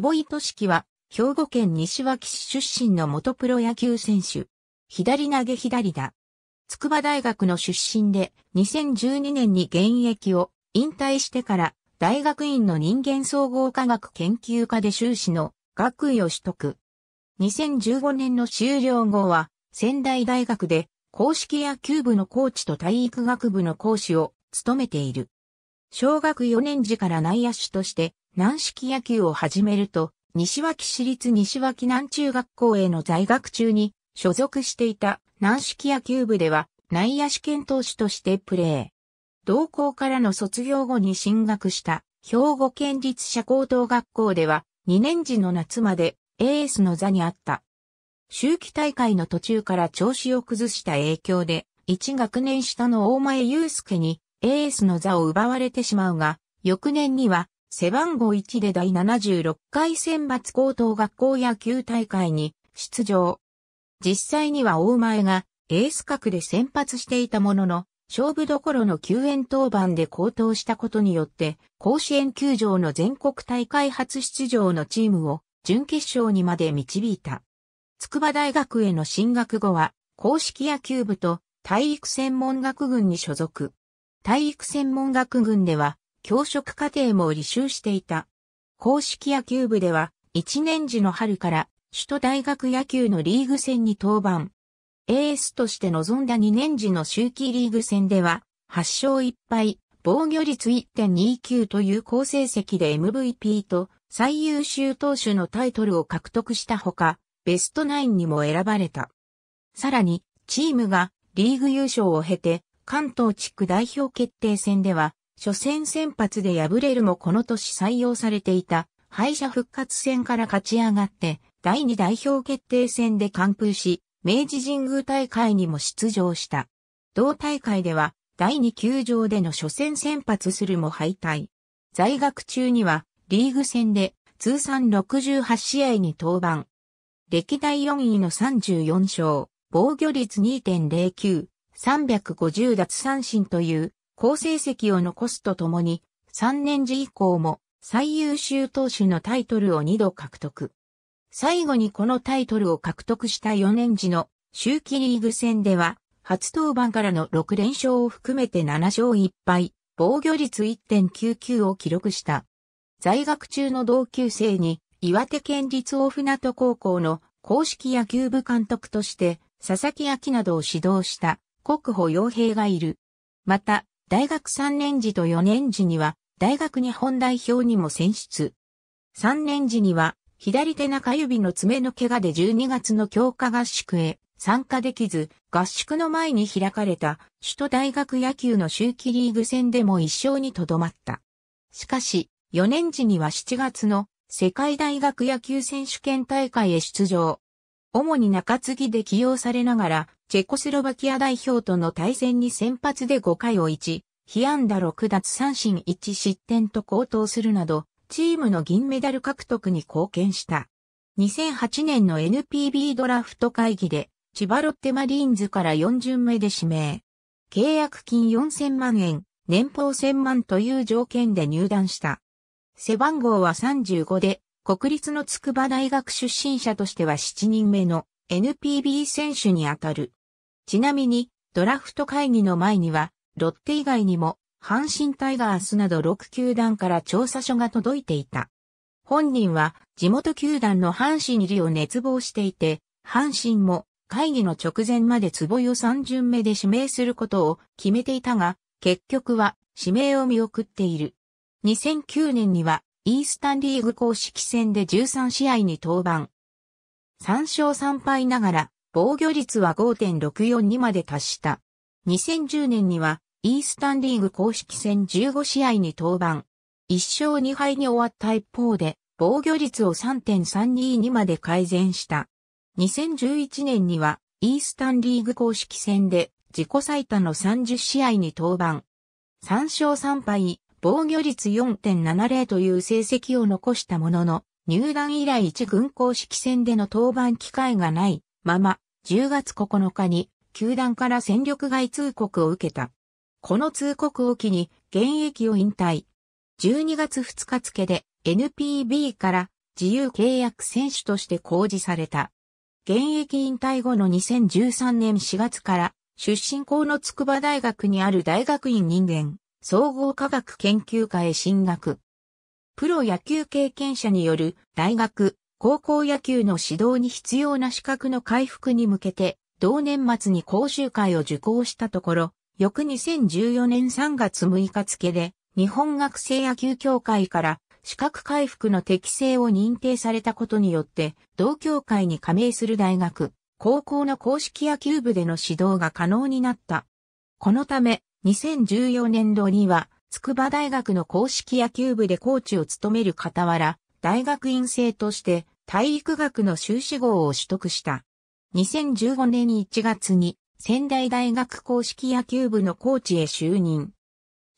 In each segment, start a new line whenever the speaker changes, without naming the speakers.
坪井俊樹は、兵庫県西脇市出身の元プロ野球選手。左投げ左だ。筑波大学の出身で、2012年に現役を引退してから、大学院の人間総合科学研究科で修士の学位を取得。2015年の終了後は、仙台大学で公式野球部のコーチと体育学部の講師を務めている。小学4年時から内野手として軟式野球を始めると、西脇市立西脇南中学校への在学中に所属していた軟式野球部では内野試験投手としてプレー。同校からの卒業後に進学した兵庫県立社高等学校では2年時の夏までエースの座にあった。秋季大会の途中から調子を崩した影響で1学年下の大前祐介にエースの座を奪われてしまうが、翌年には背番号1で第76回選抜高等学校野球大会に出場。実際には大前がエース格で先発していたものの、勝負どころの救援登板で高騰したことによって、甲子園球場の全国大会初出場のチームを準決勝にまで導いた。筑波大学への進学後は、公式野球部と体育専門学軍に所属。体育専門学軍では、教職課程も履修していた。公式野球部では、1年時の春から、首都大学野球のリーグ戦に登板。エースとして臨んだ2年時の周期リーグ戦では、8勝1敗、防御率1.29という好成績で MVP と最優秀投手のタイトルを獲得したほか、ベストナインにも選ばれた。さらに、チームがリーグ優勝を経て、関東地区代表決定戦では、初戦先発で敗れるもこの年採用されていた敗者復活戦から勝ち上がって第2代表決定戦で完封し、明治神宮大会にも出場した。同大会では第2球場での初戦先発するも敗退。在学中にはリーグ戦で通算68試合に登板。歴代4位の34勝、防御率2.09、350奪三振という好成績を残すとともに、3年次以降も最優秀投手のタイトルを2度獲得。最後にこのタイトルを獲得した4年次の周期リーグ戦では、初登板からの6連勝を含めて7勝1敗、防御率1.99を記録した。在学中の同級生に、岩手県立大船渡高校の公式野球部監督として、佐々木明などを指導した国保洋平がいる。また、大学3年時と4年時には、大学日本代表にも選出。3年時には、左手中指の爪の怪我で12月の強化合宿へ参加できず、合宿の前に開かれた首都大学野球の秋季リーグ戦でも一勝にとどまった。しかし、4年時には7月の世界大学野球選手権大会へ出場。主に中継ぎで起用されながら、チェコスロバキア代表との対戦に先発で5回を1、被安打6奪三振1失点と高騰するなど、チームの銀メダル獲得に貢献した。2008年の NPB ドラフト会議で、千葉ロッテマリーンズから4巡目で指名。契約金4000万円、年俸1000万という条件で入団した。背番号は35で、国立の筑波大学出身者としては7人目の NPB 選手にあたる。ちなみに、ドラフト会議の前には、ロッテ以外にも、阪神タイガースなど6球団から調査書が届いていた。本人は地元球団の阪神入りを熱望していて、阪神も会議の直前まで坪井を3巡目で指名することを決めていたが、結局は指名を見送っている。2009年にはイースタンリーグ公式戦で13試合に登板。3勝3敗ながら、防御率は5.64にまで達した。2010年には、イースタンリーグ公式戦15試合に登板。1勝2敗に終わった一方で、防御率を3.32にまで改善した。2011年には、イースタンリーグ公式戦で自己最多の30試合に登板。3勝3敗、防御率4.70という成績を残したものの、入団以来一軍公式戦での登板機会がないまま、10月9日に球団から戦力外通告を受けた。この通告を機に現役を引退。12月2日付で NPB から自由契約選手として公示された。現役引退後の2013年4月から出身校の筑波大学にある大学院人間総合科学研究科へ進学。プロ野球経験者による大学、高校野球の指導に必要な資格の回復に向けて、同年末に講習会を受講したところ、翌2014年3月6日付で、日本学生野球協会から資格回復の適正を認定されたことによって、同協会に加盟する大学、高校の公式野球部での指導が可能になった。このため、2014年度には、筑波大学の公式野球部でコーチを務める傍ら、大学院生として体育学の修士号を取得した。2015年1月に仙台大学公式野球部のコーチへ就任。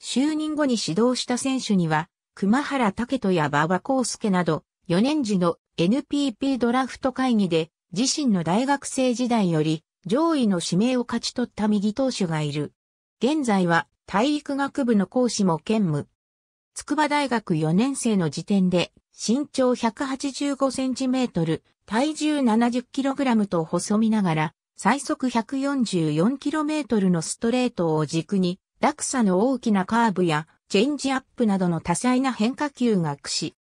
就任後に指導した選手には、熊原武人や馬場康介など、4年時の NPP ドラフト会議で、自身の大学生時代より上位の指名を勝ち取った右投手がいる。現在は体育学部の講師も兼務。筑波大学4年生の時点で身長185センチメートル、体重70キログラムと細身ながら、最速144キロメートルのストレートを軸に、落差の大きなカーブやチェンジアップなどの多彩な変化球が駆使。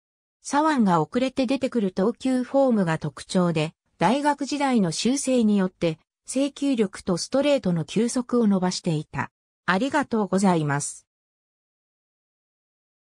左腕が遅れて出てくる投球フォームが特徴で、大学時代の修正によって、制球力とストレートの球速を伸ばしていた。ありがとうございます。